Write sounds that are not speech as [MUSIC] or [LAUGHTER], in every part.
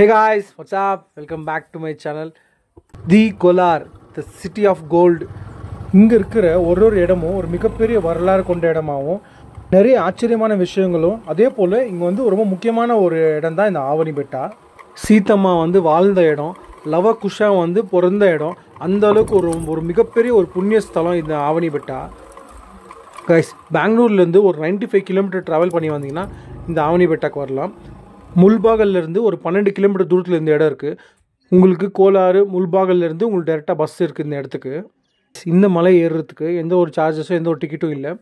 Hey guys, what's up? Welcome back to my channel. The Kolar, the city of gold. இங்கே இருக்கிற ஒரு ஒரு இடமும் ஒரு மிகப்பெரிய வரலாறு கொண்ட இடமாகவும் நிறைய ஆச்சரியமான விஷயங்களும் அதே போல் இங்கே வந்து ரொம்ப முக்கியமான ஒரு இடம் தான் இந்த ஆவணி பெட்டா சீத்தம்மா வந்து வாழ்ந்த இடம் லவ குஷா வந்து பிறந்த இடம் அந்த அளவுக்கு ஒரு ஒரு மிகப்பெரிய ஒரு புண்ணிய ஸ்தலம் இந்த ஆவணி பெட்டா கைஸ் பெங்களூர்லேருந்து ஒரு நைன்டி ஃபைவ் கிலோமீட்டர் ட்ராவல் பண்ணி வந்தீங்கன்னா இந்த ஆவணி பெட்டாக்கு வரலாம் இருந்து ஒரு பன்னெண்டு கிலோமீட்டர் தூரத்தில் இருந்த இடம் இருக்குது உங்களுக்கு கோலாறு இருந்து உங்களுக்கு டேரெக்டாக பஸ் இருக்குது இந்த இடத்துக்கு இந்த மலை ஏறுறதுக்கு எந்த ஒரு சார்ஜஸும் எந்த ஒரு டிக்கெட்டும் இல்லை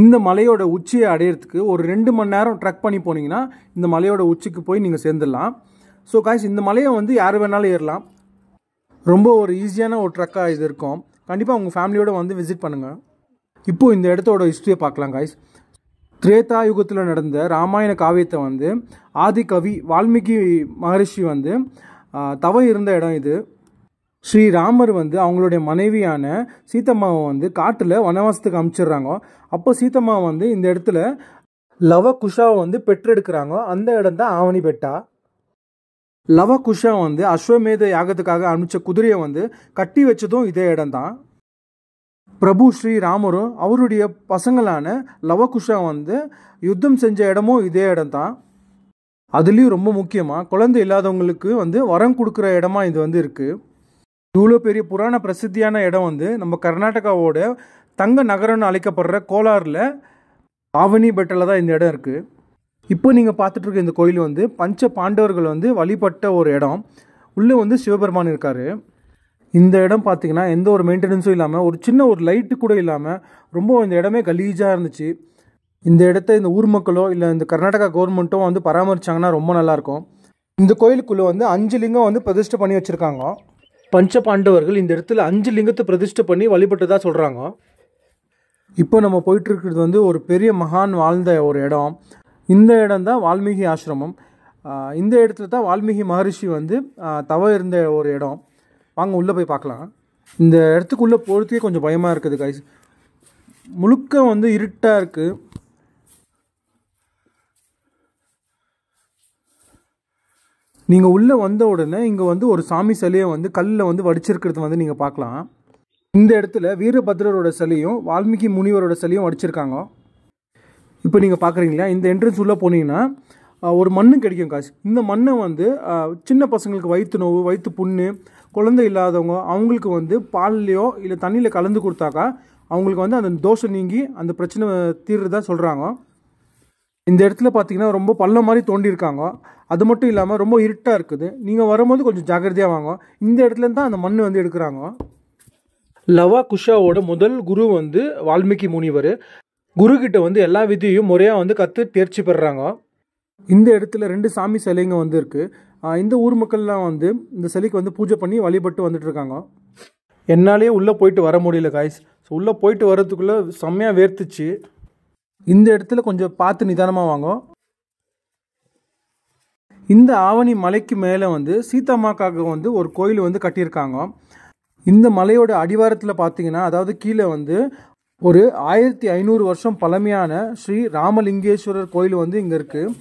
இந்த மலையோட உச்சியை அடையிறதுக்கு ஒரு ரெண்டு மணி நேரம் ட்ரக் பண்ணி போனீங்கன்னா இந்த மலையோட உச்சிக்கு போய் நீங்கள் சேர்ந்துடலாம் ஸோ காய்ஸ் இந்த மலையை வந்து யார் வேணாலும் ஏறலாம் ரொம்ப ஒரு ஈஸியான ஒரு ட்ரக்காக இது இருக்கும் கண்டிப்பாக உங்கள் ஃபேமிலியோடு வந்து விசிட் பண்ணுங்கள் இப்போது இந்த இடத்தோட ஹிஸ்ட்ரியை பார்க்கலாம் காய்ஸ் திரேதா யுகத்தில் நடந்த ராமாயண காவியத்தை வந்து ஆதி கவி வால்மீகி மகரிஷி வந்து தவம் இருந்த இடம் இது ஸ்ரீராமர் வந்து அவங்களுடைய மனைவியான சீத்தம்மாவை வந்து காட்டில் வனவாசத்துக்கு அனுப்பிச்சிடுறாங்க அப்போ சீத்தம்மா வந்து இந்த இடத்துல லவ குஷாவை வந்து பெற்றெடுக்கிறாங்க அந்த இடம் தான் ஆவணி பெட்டா லவ குஷா வந்து அஸ்வமேத யாகத்துக்காக அனுப்பிச்ச குதிரையை வந்து கட்டி வச்சதும் இதே இடம் தான் பிரபு ஸ்ரீ ராமரும் அவருடைய பசங்களான லவகுஷா வந்து யுத்தம் செஞ்ச இடமும் இதே இடம்தான் அதுலேயும் ரொம்ப முக்கியமாக குழந்தை இல்லாதவங்களுக்கு வந்து வரம் கொடுக்குற இடமா இது வந்து இருக்குது இவ்வளோ பெரிய புராண பிரசித்தியான இடம் வந்து நம்ம கர்நாடகாவோட தங்க நகரம்னு அழைக்கப்படுற கோலாரில் ஆவணி பெட்டில் தான் இந்த இடம் இருக்குது இப்போ நீங்கள் பார்த்துட்ருக்க இந்த கோயில் வந்து பஞ்ச பாண்டவர்கள் வந்து வழிபட்ட ஒரு இடம் உள்ளே வந்து சிவபெருமான் இருக்கார் இந்த இடம் பார்த்திங்கன்னா எந்த ஒரு மெயின்டெனன்ஸும் இல்லாமல் ஒரு சின்ன ஒரு லைட்டு கூட இல்லாமல் ரொம்ப இந்த இடமே கலீஜாக இருந்துச்சு இந்த இடத்த இந்த ஊர் மக்களோ இல்லை இந்த கர்நாடகா கவர்மெண்ட்டோ வந்து பராமரித்தாங்கன்னா ரொம்ப நல்லாயிருக்கும் இந்த கோயிலுக்குள்ளே வந்து அஞ்சு லிங்கம் வந்து பிரதிஷ்டை பண்ணி வச்சுருக்காங்க பஞ்ச பாண்டவர்கள் இந்த இடத்துல அஞ்சு லிங்கத்தை பிரதிஷ்டை பண்ணி வழிபட்டதாக சொல்கிறாங்க இப்போ நம்ம போயிட்டுருக்கிறது வந்து ஒரு பெரிய மகான் வாழ்ந்த ஒரு இடம் இந்த இடம் தான் வால்மீகி ஆசிரமம் இந்த இடத்துல தான் வால்மீகி மகரிஷி வந்து தவ இருந்த ஒரு இடம் வாங்க உள்ளே போய் பார்க்கலாம் இந்த இடத்துக்கு உள்ளே போகிறதுக்கே கொஞ்சம் பயமாக இருக்குது கைஸ் முழுக்க வந்து இருட்டாக இருக்குது நீங்கள் உள்ளே வந்த உடனே இங்கே வந்து ஒரு சாமி சிலையை வந்து கல்லில் வந்து வடிச்சிருக்கிறது வந்து நீங்கள் பார்க்கலாம் இந்த இடத்துல வீரபத்ரரோட சிலையும் வால்மீகி முனிவரோட சிலையும் வடிச்சிருக்காங்க இப்போ நீங்கள் பார்க்குறீங்களா இந்த என்ட்ரன்ஸ் உள்ளே போனீங்கன்னா ஒரு மண்ணு கிடைக்கும் காசு இந்த மண்ணை வந்து சின்ன பசங்களுக்கு வயிற்று நோவு வயிற்று புண்ணு குழந்தை இல்லாதவங்க அவங்களுக்கு வந்து பால்லையோ இல்லை தண்ணியில் கலந்து கொடுத்தாக்கா அவங்களுக்கு வந்து அந்த தோஷம் நீங்கி அந்த பிரச்சனை தீர்றதா சொல்கிறாங்க இந்த இடத்துல பார்த்தீங்கன்னா ரொம்ப பள்ளம் மாதிரி தோண்டியிருக்காங்க அது மட்டும் இல்லாமல் ரொம்ப இருட்டாக இருக்குது நீங்கள் வரும்போது கொஞ்சம் ஜாக்கிரதையாக வாங்க இந்த இடத்துல தான் அந்த மண் வந்து எடுக்கிறாங்க லவா குஷாவோட முதல் குரு வந்து வால்மீகி முனிவர் குருக்கிட்ட வந்து எல்லா விதியையும் முறையாக வந்து கற்று தேர்ச்சி பெறுறாங்க இந்த இடத்துல ரெண்டு சாமி சிலைங்க வந்து இருக்குது இந்த ஊர் மக்கள்லாம் வந்து இந்த சிலைக்கு வந்து பூஜை பண்ணி வழிபட்டு வந்துட்டுருக்காங்க என்னாலே உள்ளே போயிட்டு வர முடியல காய்ஸ் ஸோ உள்ளே போயிட்டு வர்றதுக்குள்ளே செம்மையாக வேர்த்துச்சு இந்த இடத்துல கொஞ்சம் பார்த்து நிதானமாக வாங்க இந்த ஆவணி மலைக்கு மேலே வந்து சீதாமாக்காக வந்து ஒரு கோயில் வந்து கட்டியிருக்காங்க இந்த மலையோட அடிவாரத்தில் பார்த்தீங்கன்னா அதாவது கீழே வந்து ஒரு ஆயிரத்தி ஐநூறு வருஷம் பழமையான ஸ்ரீ ராமலிங்கேஸ்வரர் கோயில் வந்து இங்கே இருக்குது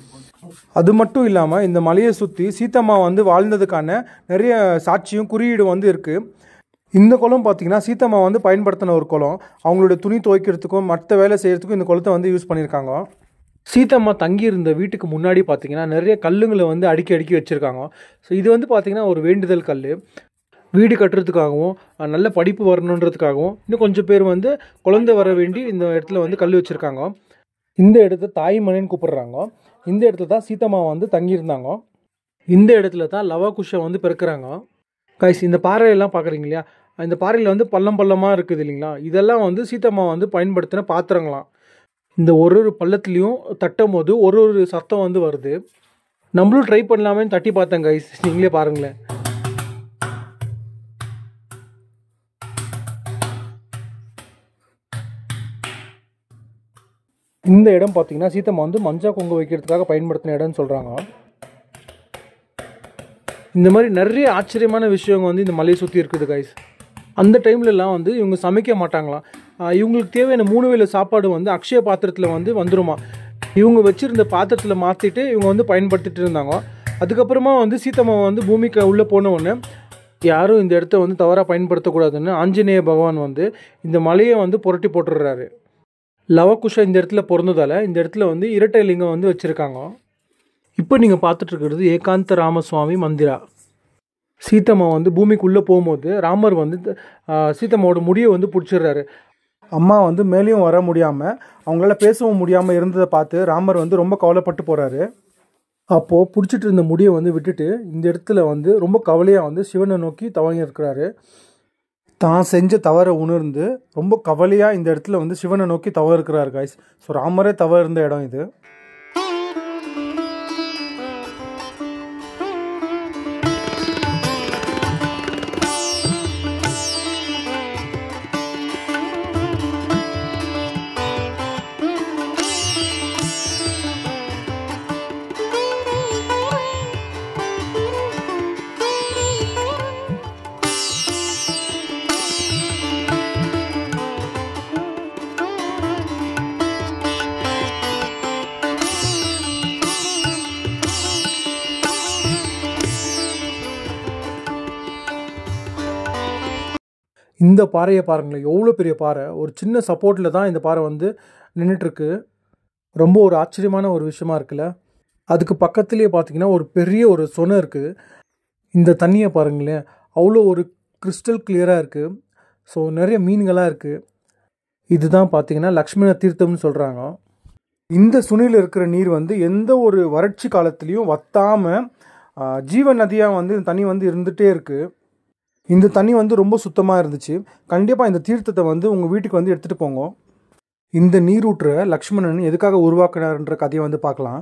அது மட்டும் இல்லாமல் இந்த மலையை சுற்றி சீத்தம்மா வந்து வாழ்ந்ததுக்கான நிறைய சாட்சியும் குறியீடும் வந்து இருக்குது இந்த குளம் பார்த்திங்கன்னா சீத்தம்மா வந்து பயன்படுத்தின ஒரு குளம் அவங்களுடைய துணி துவைக்கிறதுக்கும் மற்ற வேலை செய்கிறதுக்கும் இந்த குளத்தை வந்து யூஸ் பண்ணியிருக்காங்க சீத்தம்மா தங்கியிருந்த வீட்டுக்கு முன்னாடி பார்த்திங்கன்னா நிறைய கல்லுங்களை வந்து அடுக்கி அடுக்கி வச்சுருக்காங்க ஸோ இது வந்து பார்த்திங்கன்னா ஒரு வேண்டுதல் கல் வீடு கட்டுறதுக்காகவும் நல்ல படிப்பு வரணுன்றதுக்காகவும் இன்னும் கொஞ்சம் பேர் வந்து குழந்தை வர வேண்டி இந்த இடத்துல வந்து கல் வச்சுருக்காங்க இந்த இடத்த தாய்மனைன்னு கூப்பிடுறாங்க இந்த இடத்துல தான் சீதம்மா வந்து தங்கியிருந்தாங்க இந்த இடத்துல தான் லவாகுஷை வந்து பிறக்கிறாங்க கைஸ் இந்த பாறையெல்லாம் பார்க்குறீங்க இல்லையா இந்த பாறையில் வந்து பள்ளம் பள்ளமாக இருக்குது இல்லைங்களா இதெல்லாம் வந்து சீத்தம்மா வந்து பயன்படுத்தின பாத்திரங்களாம் இந்த ஒரு ஒரு பள்ளத்துலேயும் தட்டும் போது ஒரு ஒரு சத்தம் வந்து வருது நம்மளும் ட்ரை பண்ணலாமேன்னு தட்டி பார்த்தேன் கைஸ் நீங்களே பாருங்களேன் இந்த இடம் பார்த்தீங்கன்னா சீத்தம்மா வந்து மஞ்சா கொங்கு வைக்கிறதுக்காக பயன்படுத்தின இடம்னு சொல்கிறாங்க இந்த மாதிரி நிறைய ஆச்சரியமான விஷயங்கள் வந்து இந்த மலையை சுற்றி இருக்குது கைஸ் அந்த டைம்லலாம் வந்து இவங்க சமைக்க மாட்டாங்களாம் இவங்களுக்கு தேவையான மூணு வேலை சாப்பாடு வந்து அக்ஷய பாத்திரத்தில் வந்து வந்துருமா இவங்க வச்சுருந்த பாத்திரத்தில் மாற்றிட்டு இவங்க வந்து பயன்படுத்திட்டு இருந்தாங்க அதுக்கப்புறமா வந்து சீத்தம்மா வந்து பூமிக்கு உள்ளே போன உடனே யாரும் இந்த இடத்த வந்து தவறாக பயன்படுத்தக்கூடாதுன்னு ஆஞ்சநேய பகவான் வந்து இந்த மலையை வந்து புரட்டி போட்டுடுறாரு லவகுஷ இந்த இடத்துல பிறந்ததால் இந்த இடத்துல வந்து இரட்டை லிங்கம் வந்து வச்சுருக்காங்க இப்போ நீங்கள் பார்த்துட்ருக்கிறது ஏகாந்த ராமசுவாமி மந்திரா சீத்தம்மா வந்து பூமிக்குள்ளே போகும்போது ராமர் வந்து சீத்தம்மாவோட முடியை வந்து பிடிச்சிடுறாரு அம்மா வந்து மேலேயும் வர முடியாமல் அவங்களால பேசவும் முடியாமல் இருந்ததை பார்த்து ராமர் வந்து ரொம்ப கவலைப்பட்டு போகிறாரு அப்போது பிடிச்சிட்டு இருந்த முடியை வந்து விட்டுட்டு இந்த இடத்துல வந்து ரொம்ப கவலையாக வந்து சிவனை நோக்கி தவங்கியிருக்கிறாரு தான் செஞ்ச தவறை உணர்ந்து ரொம்ப கவலையாக இந்த இடத்துல வந்து சிவனை நோக்கி தவறு இருக்கிறார் காய்ஸ் ஸோ ராமரே தவறு இருந்த இடம் இது இந்த பாறையை பாருங்களேன் எவ்வளோ பெரிய பாறை ஒரு சின்ன சப்போர்ட்டில் தான் இந்த பாறை வந்து நின்றுட்டுருக்கு ரொம்ப ஒரு ஆச்சரியமான ஒரு விஷயமா இருக்குல்ல அதுக்கு பக்கத்துலேயே பார்த்தீங்கன்னா ஒரு பெரிய ஒரு சொனை இருக்குது இந்த தண்ணியை பாருங்களேன் அவ்வளோ ஒரு கிறிஸ்டல் கிளியராக இருக்குது ஸோ நிறைய மீன்களாக இருக்குது இதுதான் பார்த்தீங்கன்னா லக்ஷ்மண தீர்த்தம்னு சொல்கிறாங்க இந்த சுனையில் இருக்கிற நீர் வந்து எந்த ஒரு வறட்சி காலத்துலேயும் வத்தாமல் ஜீவ நதியாக வந்து தண்ணி வந்து இருந்துகிட்டே இருக்குது இந்த தண்ணி வந்து ரொம்ப சுத்தமாக இருந்துச்சு கண்டிப்பாக இந்த தீர்த்தத்தை வந்து உங்கள் வீட்டுக்கு வந்து எடுத்துகிட்டு போங்க இந்த நீரூற்றை லக்ஷ்மணன் எதுக்காக உருவாக்கினார்ன்ற கதையை வந்து பார்க்கலாம்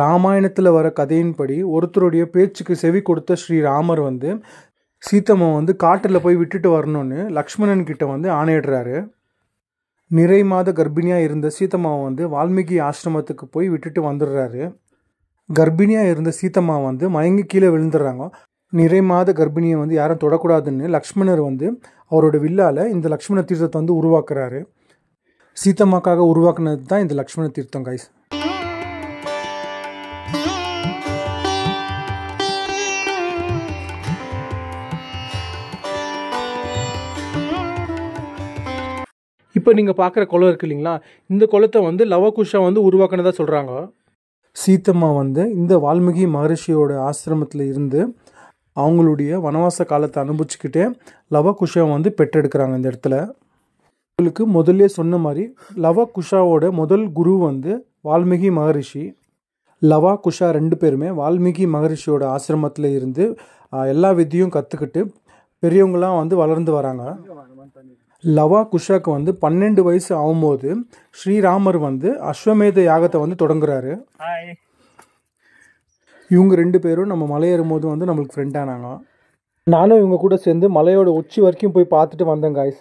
ராமாயணத்தில் வர கதையின்படி ஒருத்தருடைய பேச்சுக்கு செவி கொடுத்த ஸ்ரீராமர் வந்து சீத்தம்மை வந்து காட்டில் போய் விட்டுட்டு வரணும்னு லக்ஷ்மணன் கிட்ட வந்து ஆணையிடுறாரு நிறை மாத கர்ப்பிணியாக இருந்த சீத்தம்மாவை வந்து வால்மீகி ஆசிரமத்துக்கு போய் விட்டுட்டு வந்துடுறாரு கர்ப்பிணியாக இருந்த சீத்தம்மா வந்து மயங்கி கீழே விழுந்துடுறாங்க நிறை மாத கர்ப்பிணியை வந்து யாரும் தொடக்கூடாதுன்னு லக்ஷ்மணர் வந்து அவரோட வில்லால் இந்த லக்ஷ்மண தீர்த்தத்தை வந்து உருவாக்குறாரு சீத்தம்மாக்காக உருவாக்குனது தான் இந்த லக்ஷ்மண தீர்த்தம் கைஸ் இப்போ நீங்கள் பார்க்குற குளம் இருக்கு இல்லைங்களா இந்த குளத்தை வந்து லவகுஷா வந்து உருவாக்குனதாக சொல்கிறாங்க சீத்தம்மா வந்து இந்த வால்மீகி மகரிஷியோட ஆசிரமத்தில் இருந்து அவங்களுடைய வனவாச காலத்தை அனுபவிச்சுக்கிட்டே லவ குஷாவை வந்து பெற்றெடுக்கிறாங்க இந்த இடத்துல உங்களுக்கு முதல்லே சொன்ன மாதிரி லவ குஷாவோட முதல் குரு வந்து வால்மீகி மகரிஷி லவா குஷா ரெண்டு பேருமே வால்மீகி மகரிஷியோட ஆசிரமத்தில் இருந்து எல்லா விதியும் கற்றுக்கிட்டு பெரியவங்களாம் வந்து வளர்ந்து வராங்க லவா குஷாக்கு வந்து பன்னெண்டு வயசு ஆகும்போது ஸ்ரீராமர் வந்து அஸ்வமேத யாகத்தை வந்து தொடங்குறாரு இவங்க ரெண்டு பேரும் நம்ம மலை ஏறும்போது வந்து நம்மளுக்கு ஃப்ரெண்டானாங்க நானும் இவங்க கூட சேர்ந்து மலையோட உச்சி வரைக்கும் போய் பார்த்துட்டு வந்தேன் காய்ஸ்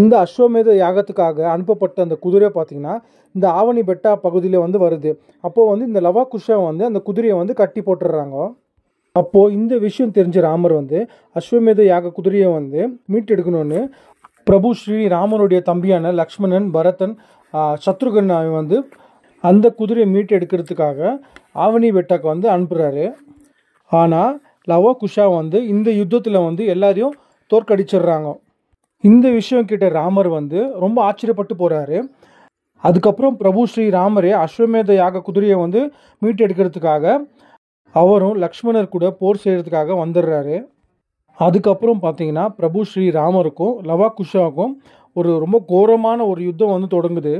இந்த அஸ்வமேத யாகத்துக்காக அனுப்பப்பட்ட அந்த குதிரை பார்த்திங்கன்னா இந்த ஆவணி பெட்டா பகுதியில் வந்து வருது அப்போது வந்து இந்த லவா குஷா வந்து அந்த குதிரையை வந்து கட்டி போட்டுடுறாங்க அப்போது இந்த விஷயம் தெரிஞ்ச ராமர் வந்து அஸ்வமேத யாக குதிரையை வந்து மீட்டெடுக்கணும்னு பிரபு ஸ்ரீ ராமனுடைய தம்பியான லக்ஷ்மணன் பரதன் சத்ருகன் வந்து அந்த குதிரையை மீட்டு எடுக்கிறதுக்காக ஆவணி பெட்டாக்கு வந்து அனுப்புகிறாரு ஆனால் லவோ குஷா வந்து இந்த யுத்தத்தில் வந்து எல்லாரையும் தோற்கடிச்சிடுறாங்க இந்த விஷயம் கிட்ட ராமர் வந்து ரொம்ப ஆச்சரியப்பட்டு போகிறாரு அதுக்கப்புறம் பிரபு ஸ்ரீ ராமரே அஸ்வமேத யாக குதிரையை வந்து மீட்டெடுக்கிறதுக்காக அவரும் லக்ஷ்மணர் கூட போர் செய்கிறதுக்காக வந்துடுறாரு அதுக்கப்புறம் பார்த்தீங்கன்னா பிரபு ஸ்ரீ ராமருக்கும் லவா குஷாவுக்கும் ஒரு ரொம்ப கோரமான ஒரு யுத்தம் வந்து தொடங்குது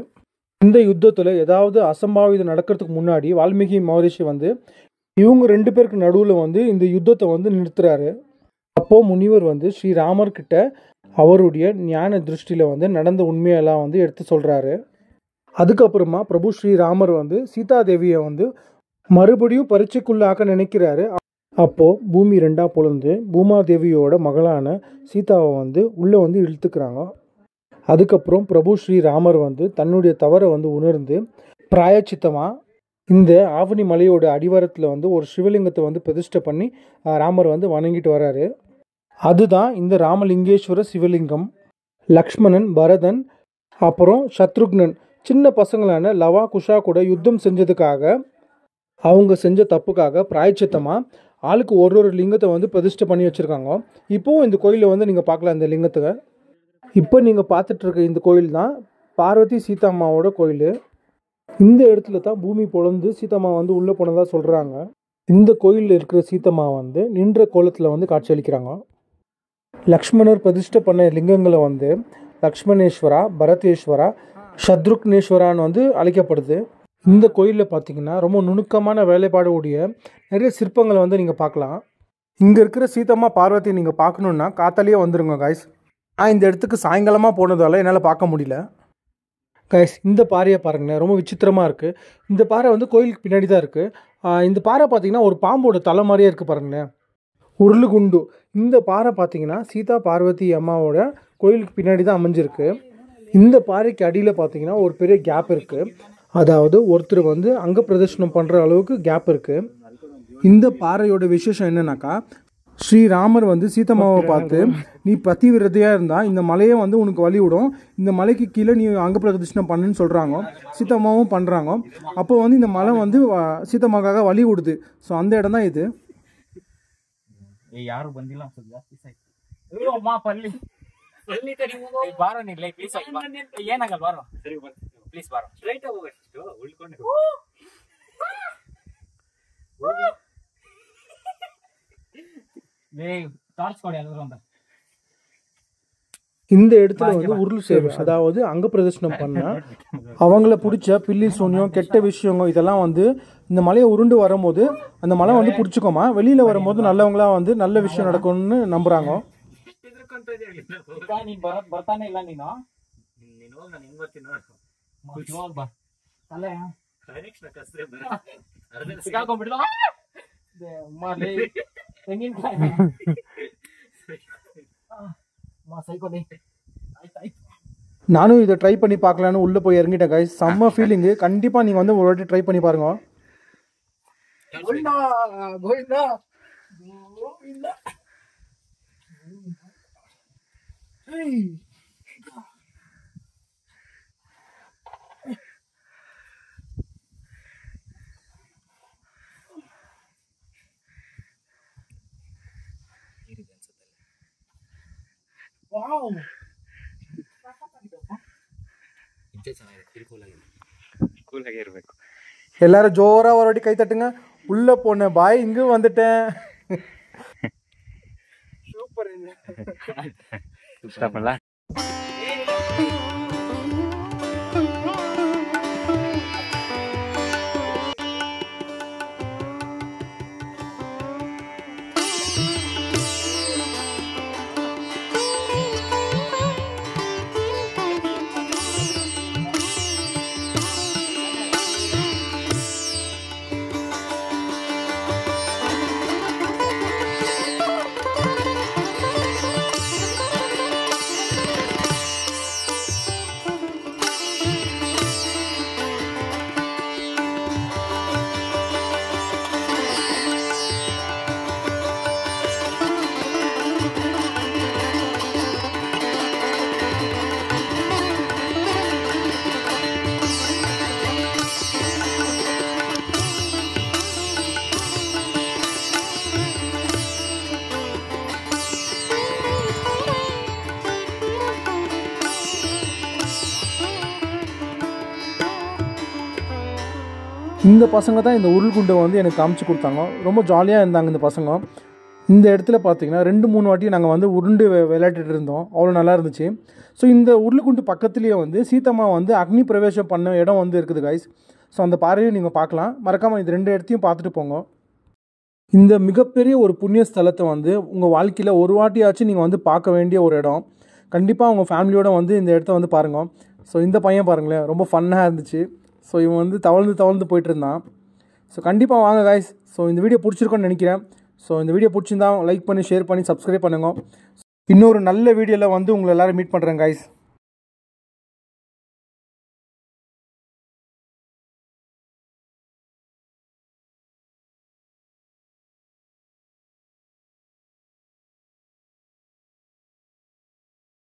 இந்த யுத்தத்தில் ஏதாவது அசம்பாவிதம் நடக்கிறதுக்கு முன்னாடி வால்மீகி மகரிஷி வந்து இவங்க ரெண்டு பேருக்கு நடுவில் வந்து இந்த யுத்தத்தை வந்து நிறுத்துறாரு அப்போது முனிவர் வந்து ஸ்ரீராமர்கிட்ட அவருடைய ஞான திருஷ்டியில் வந்து நடந்த உண்மையெல்லாம் வந்து எடுத்து சொல்கிறாரு அதுக்கப்புறமா பிரபு ஸ்ரீராமர் வந்து சீதாதேவியை வந்து மறுபடியும் பரீட்சைக்குள்ளாக்க நினைக்கிறாரு அப்போது பூமி ரெண்டாக பொழுந்து பூமாதேவியோட மகளான சீதாவை வந்து உள்ளே வந்து இழுத்துக்கிறாங்க அதுக்கப்புறம் பிரபு ஸ்ரீராமர் வந்து தன்னுடைய தவறை வந்து உணர்ந்து பிராயச்சித்தமாக இந்த ஆவணி மலையோட அடிவாரத்தில் வந்து ஒரு சிவலிங்கத்தை வந்து பிரதிஷ்டை பண்ணி ராமர் வந்து வணங்கிட்டு வர்றாரு அதுதான் இந்த ராமலிங்கேஸ்வர சிவலிங்கம் லக்ஷ்மணன் பரதன் அப்புறம் சத்ருக்னன் சின்ன பசங்களான லவா குஷா கூட யுத்தம் செஞ்சதுக்காக அவங்க செஞ்ச தப்புக்காக பிராயச்சித்தமாக ஆளுக்கு ஒரு ஒரு லிங்கத்தை வந்து பிரதிஷ்டை பண்ணி வச்சுருக்காங்க இப்போவும் இந்த கோயிலை வந்து நீங்கள் பார்க்கலாம் இந்த லிங்கத்தை இப்போ நீங்கள் பார்த்துட்ருக்க இந்த கோயில் தான் பார்வதி சீதாம்மாவோட கோயில் இந்த இடத்துல தான் பூமி பொழந்து சீதாம்மா வந்து உள்ளே போனதாக சொல்கிறாங்க இந்த கோயிலில் இருக்கிற சீத்தம்மா வந்து நின்ற கோலத்தில் வந்து காட்சியளிக்கிறாங்க லக்ஷ்மணர் பிரதிஷ்டை பண்ண லிங்கங்களை வந்து லக்ஷ்மணேஸ்வரா பரதேஸ்வரா சத்ருக்னேஸ்வரான்னு வந்து அழைக்கப்படுது இந்த கோயிலில் பார்த்தீங்கன்னா ரொம்ப நுணுக்கமான வேலைப்பாடுடைய நிறைய சிற்பங்களை வந்து நீங்கள் பார்க்கலாம் இங்கே இருக்கிற சீத்தம்மா பார்வதி நீங்கள் பார்க்கணுன்னா காத்தாலேயே வந்துருங்க காய்ஸ் நான் இந்த இடத்துக்கு சாயங்காலமாக போனதால் என்னால் பார்க்க முடியல கைஸ் இந்த பாறையை பாருங்களேன் ரொம்ப விசித்திரமாக இருக்குது இந்த பாறை வந்து கோயிலுக்கு பின்னாடி தான் இருக்குது இந்த பாறை பார்த்தீங்கன்னா ஒரு பாம்போட தலை மாதிரியே இருக்குது பாருங்களேன் குண்டு இந்த பாறை பார்த்திங்கன்னா சீதா பார்வதி அம்மாவோட கோயிலுக்கு பின்னாடி தான் அமைஞ்சிருக்கு இந்த பாறைக்கு அடியில் பார்த்தீங்கன்னா ஒரு பெரிய கேப் இருக்குது அதாவது ஒருத்தர் வந்து அங்க பிரதர்ஷனம் பண்ணுற அளவுக்கு கேப் இருக்குது இந்த பாறையோட விசேஷம் என்னென்னாக்கா ஸ்ரீராமர் வந்து சீத்தம்மாவை பார்த்து நீ விரதையாக இருந்தால் இந்த மலையை வந்து உனக்கு வழிவிடும் இந்த மலைக்கு கீழே நீ அங்க பிரதட்சணம் பண்ணுன்னு சொல்கிறாங்க சீத்தம்மாவும் பண்ணுறாங்க அப்போ வந்து இந்த மலை வந்து சீத்தம்மாக்காக வழி விடுது ஸோ அந்த இடம் தான் இது யாரும் பந்திலாம் ஏன் இந்த இடத்துல வந்து உருள் சேவை அதாவது அங்க பிரதர்ஷனம் பண்ண [LAUGHS] அவங்கள பிடிச்ச பில்லி சூன்யம் கெட்ட விஷயங்கள் இதெல்லாம் வந்து இந்த மலையை உருண்டு வரும்போது அந்த மலை வந்து பிடிச்சிக்கோமா வெளியில வரும்போது நல்லவங்களா வந்து நல்ல விஷயம் நடக்கும்னு நம்புறாங்க [LAUGHS] நானும் இதை ட்ரை பண்ணி பார்க்கலான்னு உள்ளே போய் இறங்கிட்டேன் கைஸ் செம்ம ஃபீலிங்கு கண்டிப்பாக நீங்கள் வந்து ஒரு வாட்டி ட்ரை பண்ணி பாருங்க கோவிந்தா எல்லாரும் ஜோராக ஒரு வாட்டி கை தட்டுங்க உள்ளே போனேன் பாய் இங்கும் வந்துட்டேன் சூப்பர் ஸ்டாப்லாம் இந்த பசங்க தான் இந்த உருள்குண்டை வந்து எனக்கு காமிச்சு கொடுத்தாங்க ரொம்ப ஜாலியாக இருந்தாங்க இந்த பசங்க இந்த இடத்துல பார்த்தீங்கன்னா ரெண்டு மூணு வாட்டி நாங்கள் வந்து உருண்டு விளையாட்டுட்டு இருந்தோம் அவ்வளோ நல்லா இருந்துச்சு ஸோ இந்த உருளுக்குண்டு பக்கத்துலேயே வந்து சீத்தம்மா வந்து அக்னி பிரவேசம் பண்ண இடம் வந்து இருக்குது கைஸ் ஸோ அந்த பாறையும் நீங்கள் பார்க்கலாம் மறக்காமல் இது ரெண்டு இடத்தையும் பார்த்துட்டு போங்க இந்த மிகப்பெரிய ஒரு புண்ணிய ஸ்தலத்தை வந்து உங்கள் வாழ்க்கையில் ஒரு வாட்டியாச்சும் நீங்கள் வந்து பார்க்க வேண்டிய ஒரு இடம் கண்டிப்பாக உங்கள் ஃபேமிலியோடு வந்து இந்த இடத்த வந்து பாருங்கள் ஸோ இந்த பையன் பாருங்களேன் ரொம்ப ஃபன்னாக இருந்துச்சு ஸோ இவன் வந்து தவழ்ந்து தவழ்ந்து போயிட்டுருந்தான் ஸோ கண்டிப்பாக வாங்க காய்ஸ் ஸோ இந்த வீடியோ பிடிச்சிருக்கோன்னு நினைக்கிறேன் ஸோ இந்த வீடியோ பிடிச்சிருந்தா லைக் பண்ணி ஷேர் பண்ணி சப்ஸ்கிரைப் பண்ணுங்க இன்னொரு நல்ல வீடியோவில் வந்து உங்களை எல்லோரும் மீட் பண்ணுறேன் காய்ஸ்